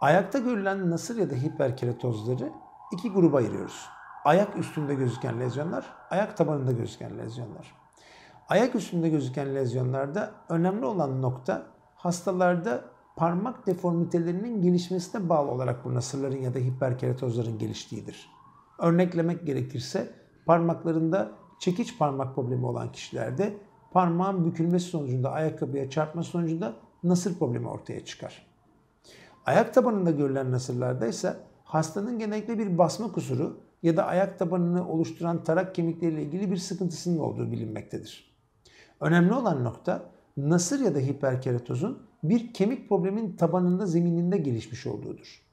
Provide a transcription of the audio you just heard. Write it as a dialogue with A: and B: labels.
A: Ayakta
B: görülen nasır ya da hiperkeratozları iki gruba ayırıyoruz. Ayak üstünde gözüken lezyonlar, ayak tabanında gözüken lezyonlar. Ayak üstünde gözüken lezyonlarda önemli olan nokta hastalarda parmak deformitelerinin gelişmesine bağlı olarak bu nasırların ya da hiperkeratozların geliştiğidir. Örneklemek gerekirse parmaklarında çekiç parmak problemi olan kişilerde parmağın bükülmesi sonucunda ayakkabıya çarpma sonucunda nasır problemi ortaya çıkar. Ayak tabanında görülen nasırlarda ise hastanın genellikle bir basma kusuru ya da ayak tabanını oluşturan tarak kemikleriyle ilgili bir sıkıntısının olduğu bilinmektedir. Önemli olan nokta nasır ya da hiperkeratozun bir kemik problemin tabanında zemininde gelişmiş olduğudur.